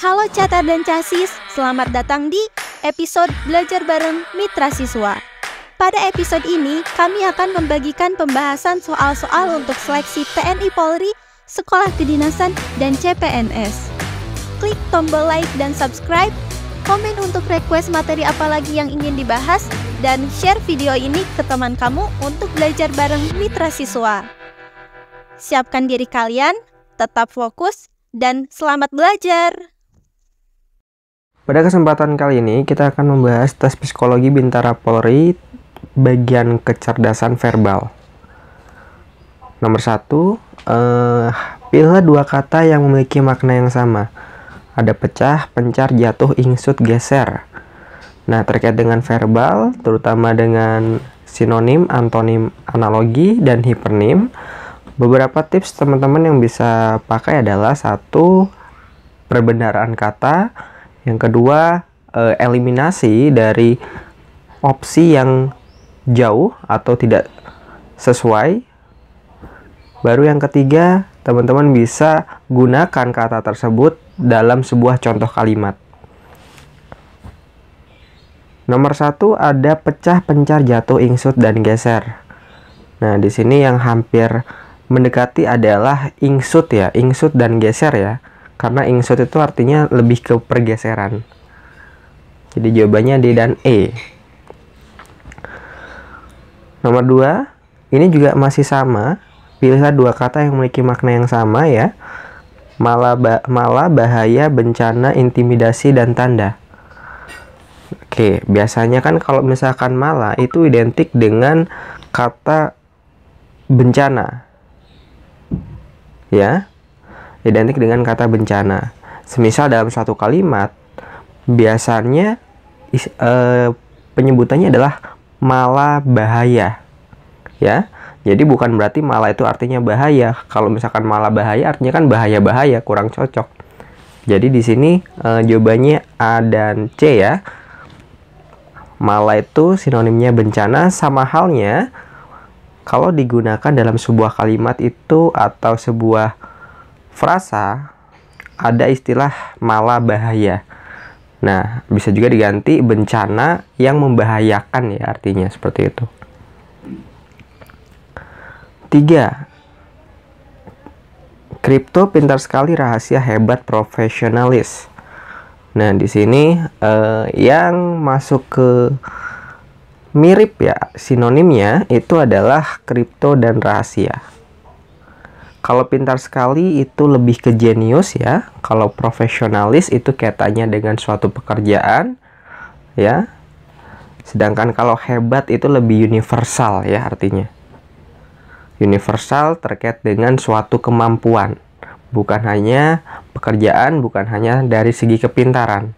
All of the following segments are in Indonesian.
Halo Catar dan Casis, selamat datang di episode Belajar Bareng Mitra Siswa. Pada episode ini, kami akan membagikan pembahasan soal-soal untuk seleksi TNI Polri, Sekolah Kedinasan, dan CPNS. Klik tombol like dan subscribe, komen untuk request materi apa lagi yang ingin dibahas, dan share video ini ke teman kamu untuk belajar bareng mitra siswa. Siapkan diri kalian, tetap fokus, dan selamat belajar! Pada kesempatan kali ini kita akan membahas tes psikologi Bintara Polri bagian kecerdasan verbal. Nomor satu, eh, pilih dua kata yang memiliki makna yang sama. Ada pecah, pencar, jatuh, ingsut, geser. Nah, terkait dengan verbal, terutama dengan sinonim, antonim, analogi, dan hipernim, beberapa tips teman-teman yang bisa pakai adalah satu perbendaraan kata, yang kedua, eh, eliminasi dari opsi yang jauh atau tidak sesuai. Baru yang ketiga, teman-teman bisa gunakan kata tersebut dalam sebuah contoh kalimat. Nomor satu ada pecah, pencar, jatuh, ingsut, dan geser. Nah, di sini yang hampir mendekati adalah ingsut ya, ingsut dan geser ya karena insert itu artinya lebih ke pergeseran jadi jawabannya D dan E nomor 2 ini juga masih sama pilihlah dua kata yang memiliki makna yang sama ya malah ba malah bahaya bencana intimidasi dan tanda oke biasanya kan kalau misalkan malah itu identik dengan kata bencana ya identik dengan kata bencana. Semisal dalam satu kalimat, biasanya is, e, penyebutannya adalah mala bahaya. Ya. Jadi bukan berarti mala itu artinya bahaya. Kalau misalkan mala bahaya artinya kan bahaya-bahaya, kurang cocok. Jadi di sini e, jawabannya A dan C ya. Mala itu sinonimnya bencana sama halnya kalau digunakan dalam sebuah kalimat itu atau sebuah frasa ada istilah malah bahaya. Nah, bisa juga diganti bencana yang membahayakan ya artinya seperti itu. Tiga, kripto pintar sekali rahasia hebat profesionalis. Nah, di sini eh, yang masuk ke mirip ya sinonimnya itu adalah kripto dan rahasia. Kalau pintar sekali itu lebih ke jenius ya. Kalau profesionalis itu kaitannya dengan suatu pekerjaan ya. Sedangkan kalau hebat itu lebih universal ya artinya. Universal terkait dengan suatu kemampuan, bukan hanya pekerjaan, bukan hanya dari segi kepintaran.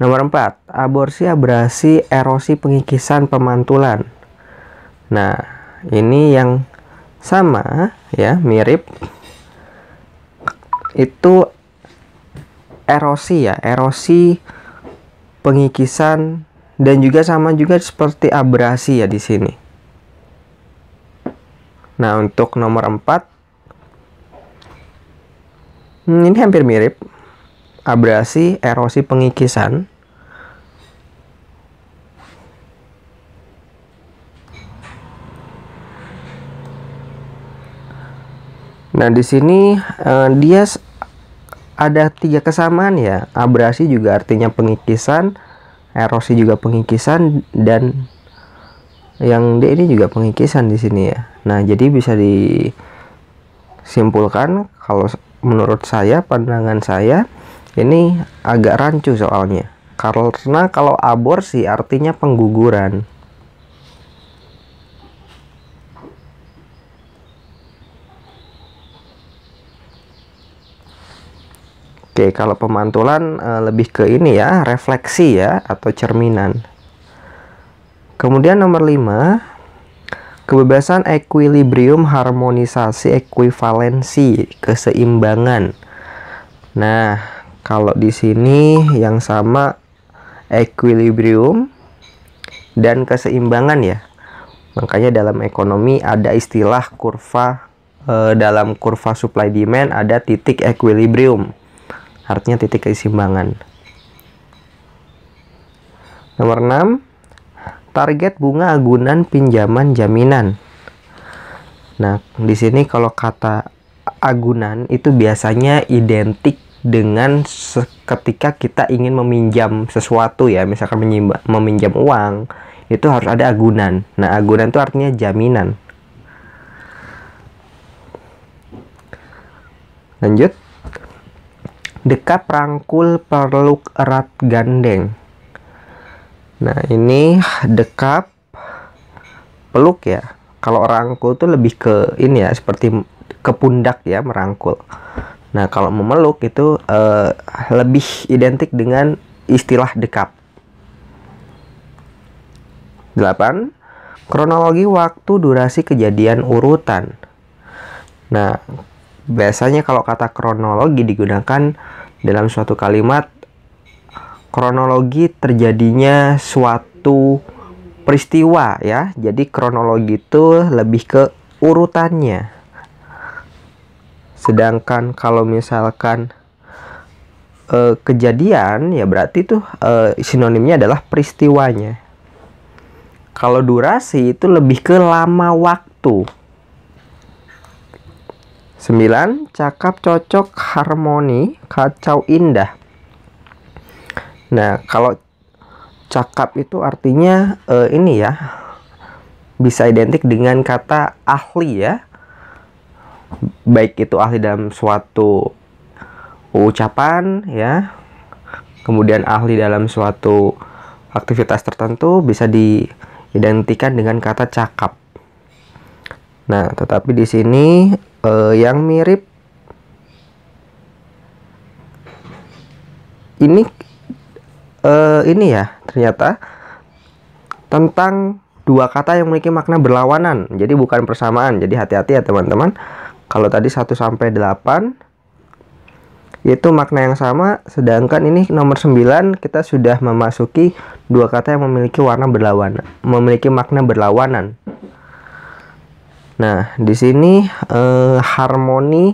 Nomor 4, aborsi, abrasi, erosi, pengikisan, pemantulan. Nah, ini yang sama ya mirip itu erosi ya erosi pengikisan dan juga sama juga seperti abrasi ya di sini nah untuk nomor 4 hmm, ini hampir mirip abrasi erosi pengikisan Nah, di sini eh, dia ada tiga kesamaan ya. Abrasi juga artinya pengikisan, erosi juga pengikisan dan yang D ini juga pengikisan di sini ya. Nah, jadi bisa disimpulkan kalau menurut saya pandangan saya ini agak rancu soalnya. Karena kalau aborsi artinya pengguguran. Oke, kalau pemantulan eh, lebih ke ini ya, refleksi ya atau cerminan. Kemudian nomor 5, kebebasan equilibrium harmonisasi ekuivalensi, keseimbangan. Nah, kalau di sini yang sama equilibrium dan keseimbangan ya. Makanya dalam ekonomi ada istilah kurva eh, dalam kurva supply demand ada titik equilibrium artinya titik keseimbangan. Nomor 6, target bunga agunan pinjaman jaminan. Nah, di sini kalau kata agunan itu biasanya identik dengan ketika kita ingin meminjam sesuatu ya, misalkan meminjam uang, itu harus ada agunan. Nah, agunan itu artinya jaminan. Lanjut dekat rangkul peluk erat gandeng. Nah, ini dekat peluk ya. Kalau rangkul tuh lebih ke ini ya, seperti ke pundak ya merangkul. Nah, kalau memeluk itu uh, lebih identik dengan istilah dekat. 8. Kronologi waktu durasi kejadian urutan. Nah, Biasanya kalau kata kronologi digunakan dalam suatu kalimat kronologi terjadinya suatu peristiwa ya. Jadi kronologi itu lebih ke urutannya. Sedangkan kalau misalkan e, kejadian ya berarti tuh e, sinonimnya adalah peristiwanya. Kalau durasi itu lebih ke lama waktu. 9. Cakap cocok harmoni kacau indah Nah kalau cakap itu artinya uh, ini ya bisa identik dengan kata ahli ya baik itu ahli dalam suatu ucapan ya kemudian ahli dalam suatu aktivitas tertentu bisa diidentikan dengan kata cakap nah tetapi di sini uh, yang mirip ini uh, ini ya ternyata tentang dua kata yang memiliki makna berlawanan. Jadi bukan persamaan. Jadi hati-hati ya teman-teman. Kalau tadi 1 sampai 8 itu makna yang sama, sedangkan ini nomor 9 kita sudah memasuki dua kata yang memiliki warna berlawanan, memiliki makna berlawanan. Nah, di sini eh, harmoni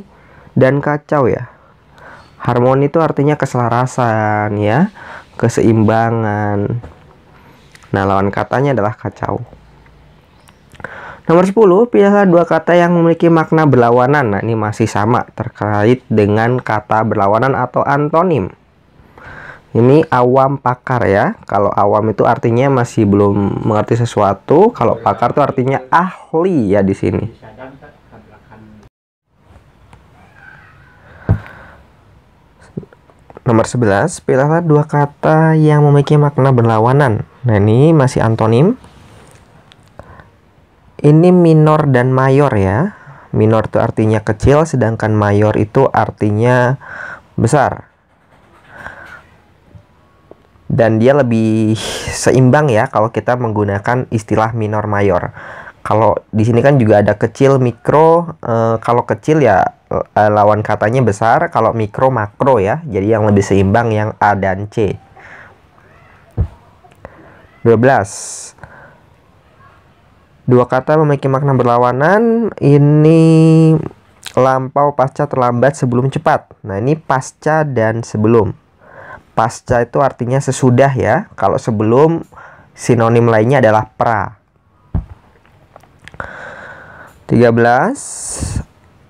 dan kacau ya. Harmoni itu artinya keselarasan ya, keseimbangan. Nah, lawan katanya adalah kacau. Nomor 10, pilihlah dua kata yang memiliki makna berlawanan. Nah, ini masih sama terkait dengan kata berlawanan atau antonim ini awam pakar ya kalau awam itu artinya masih belum mengerti sesuatu kalau pakar itu artinya ahli ya di sini Nomor 11, pilihlah dua kata yang memiliki makna berlawanan. Nah, ini masih antonim. Ini minor dan mayor ya. Minor itu artinya kecil, sedangkan mayor itu artinya besar dan dia lebih seimbang ya kalau kita menggunakan istilah minor mayor. Kalau di sini kan juga ada kecil mikro, e, kalau kecil ya e, lawan katanya besar, kalau mikro makro ya. Jadi yang lebih seimbang yang A dan C. 12. Dua kata memiliki makna berlawanan. Ini lampau pasca terlambat sebelum cepat. Nah, ini pasca dan sebelum. Pasca itu artinya sesudah ya. Kalau sebelum sinonim lainnya adalah pra. 13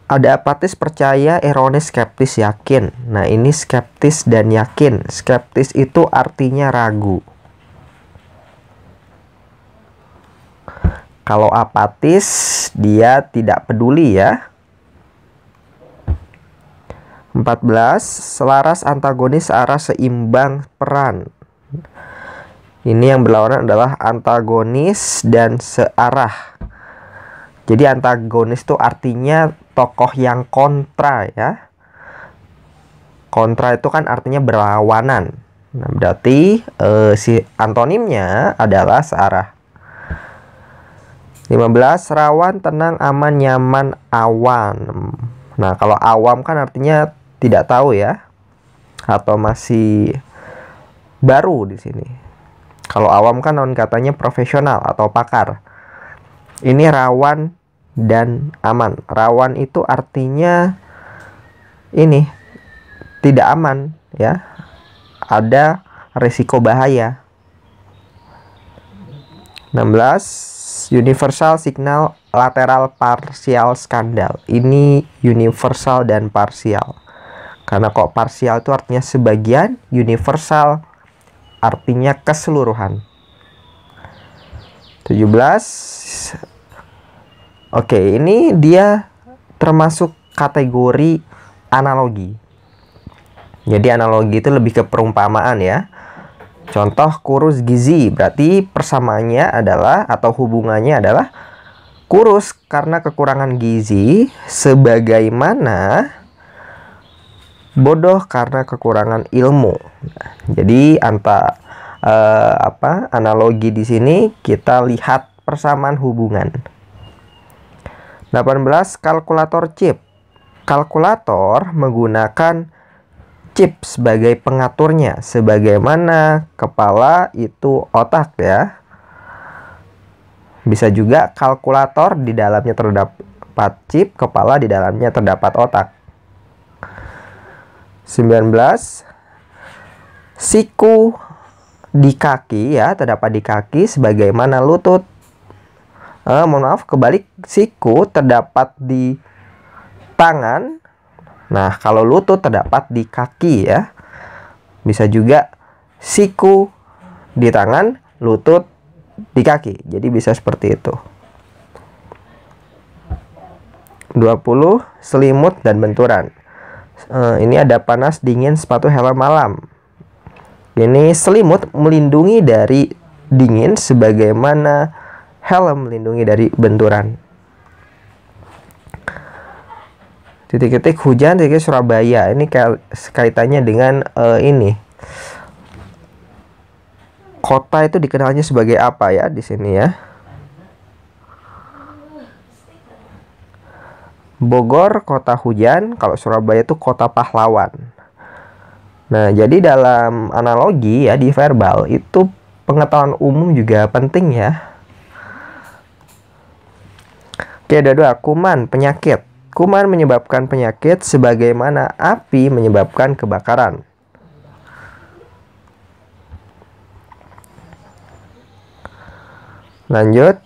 ada apatis percaya, erone skeptis, yakin. Nah, ini skeptis dan yakin. Skeptis itu artinya ragu. Kalau apatis, dia tidak peduli ya. 14. Selaras antagonis arah seimbang peran. Ini yang berlawanan adalah antagonis dan searah. Jadi antagonis itu artinya tokoh yang kontra ya. Kontra itu kan artinya berlawanan. Nah, berarti eh, si antonimnya adalah searah. 15 rawan, tenang, aman, nyaman, awan. Nah, kalau awam kan artinya tidak tahu ya atau masih baru di sini. Kalau awam kan non katanya profesional atau pakar. Ini rawan dan aman. Rawan itu artinya ini tidak aman ya. Ada risiko bahaya. 16 universal signal lateral parsial skandal. Ini universal dan parsial. Karena kok parsial itu artinya sebagian, universal artinya keseluruhan. 17 Oke, ini dia termasuk kategori analogi. Jadi analogi itu lebih ke perumpamaan ya. Contoh kurus gizi berarti persamaannya adalah atau hubungannya adalah kurus karena kekurangan gizi sebagaimana bodoh karena kekurangan ilmu. Nah, jadi anta eh, apa analogi di sini kita lihat persamaan hubungan. 18 kalkulator chip. Kalkulator menggunakan chip sebagai pengaturnya sebagaimana kepala itu otak ya. Bisa juga kalkulator di dalamnya terdapat chip, kepala di dalamnya terdapat otak. 19 siku di kaki ya terdapat di kaki sebagaimana lutut eh, mohon maaf kebalik siku terdapat di tangan nah kalau lutut terdapat di kaki ya bisa juga siku di tangan lutut di kaki jadi bisa seperti itu 20 selimut dan benturan Uh, ini ada panas, dingin, sepatu helm malam. Ini selimut melindungi dari dingin sebagaimana helm melindungi dari benturan. titik-titik hujan titik Surabaya ini kaitannya dengan uh, ini kota itu dikenalnya sebagai apa ya di sini ya Bogor kota hujan, kalau Surabaya itu kota pahlawan. Nah, jadi dalam analogi ya di verbal itu pengetahuan umum juga penting ya. Oke, ada dua kuman penyakit. Kuman menyebabkan penyakit sebagaimana api menyebabkan kebakaran. Lanjut.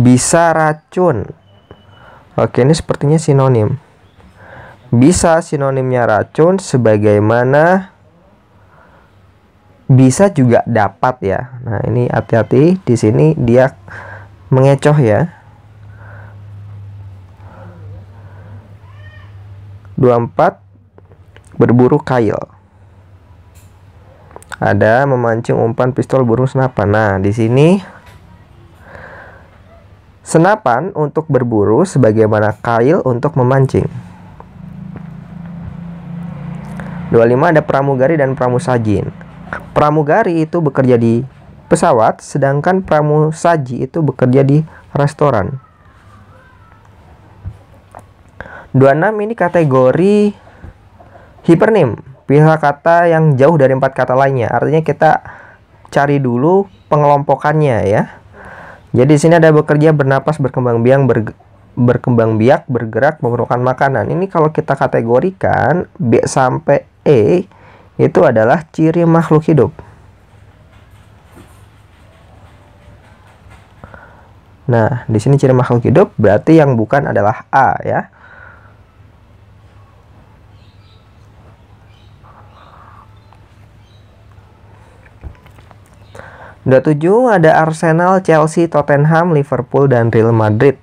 bisa racun. Oke, ini sepertinya sinonim. Bisa sinonimnya racun sebagaimana bisa juga dapat ya. Nah, ini hati-hati di sini dia mengecoh ya. 24 berburu kail. Ada memancing umpan pistol burung senapan. Nah, di sini Senapan untuk berburu sebagaimana kail untuk memancing. 25 ada pramugari dan pramusajin. Pramugari itu bekerja di pesawat, sedangkan pramusaji itu bekerja di restoran. 26 ini kategori hipernim, pihak kata yang jauh dari empat kata lainnya. Artinya kita cari dulu pengelompokannya ya. Jadi di sini ada bekerja, bernapas, berkembang biak, ber, berkembang biak, bergerak, memerlukan makanan. Ini kalau kita kategorikan B sampai E itu adalah ciri makhluk hidup. Nah, di sini ciri makhluk hidup berarti yang bukan adalah A ya. Udah tujuh ada Arsenal, Chelsea, Tottenham, Liverpool, dan Real Madrid.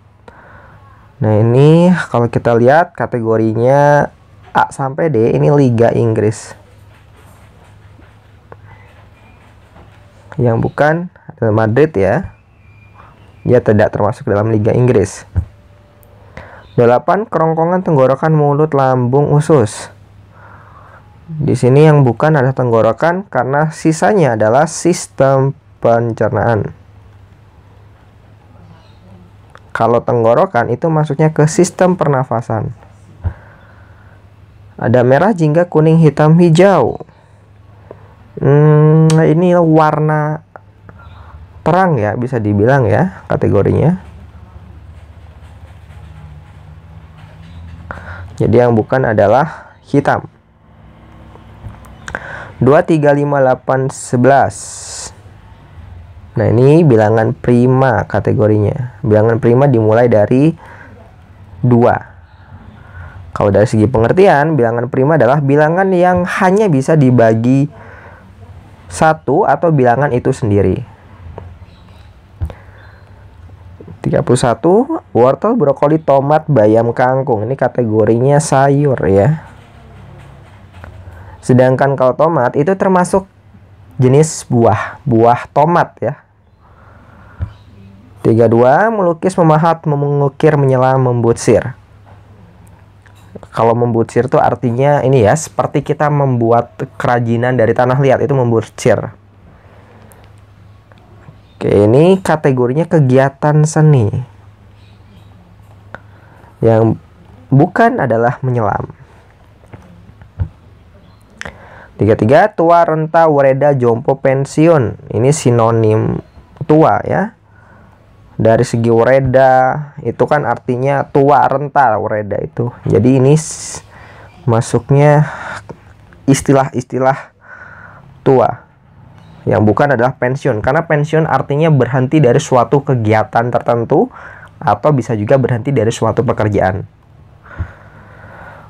Nah ini kalau kita lihat kategorinya A sampai D ini Liga Inggris. Yang bukan Real Madrid ya. Dia tidak termasuk dalam Liga Inggris. 8. Kerongkongan tenggorokan mulut lambung usus. Di sini yang bukan ada tenggorokan karena sisanya adalah sistem pencernaan. Kalau tenggorokan itu masuknya ke sistem pernafasan. Ada merah, jingga, kuning, hitam, hijau. Hmm, ini warna terang ya, bisa dibilang ya kategorinya. Jadi yang bukan adalah hitam. 2 3 5 8 11 Nah, ini bilangan prima kategorinya. Bilangan prima dimulai dari 2. Kalau dari segi pengertian, bilangan prima adalah bilangan yang hanya bisa dibagi satu atau bilangan itu sendiri. 31 wortel, brokoli, tomat, bayam, kangkung. Ini kategorinya sayur ya. Sedangkan kalau tomat itu termasuk jenis buah, buah tomat ya 32. Melukis, memahat, mengukir, menyelam, membutsir. Kalau membutsir itu artinya ini ya, seperti kita membuat kerajinan dari tanah liat itu membutsir. Oke, ini kategorinya kegiatan seni. Yang bukan adalah menyelam. 33 tua renta wereda jompo pensiun. Ini sinonim tua ya dari segi ureda itu kan artinya tua renta ureda itu jadi ini masuknya istilah-istilah tua yang bukan adalah pensiun karena pensiun artinya berhenti dari suatu kegiatan tertentu atau bisa juga berhenti dari suatu pekerjaan.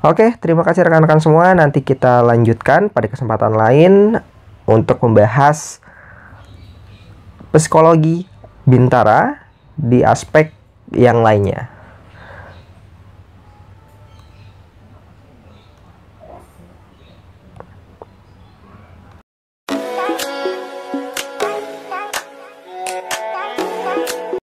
Oke, terima kasih rekan-rekan semua. Nanti kita lanjutkan pada kesempatan lain untuk membahas psikologi Bintara di aspek yang lainnya.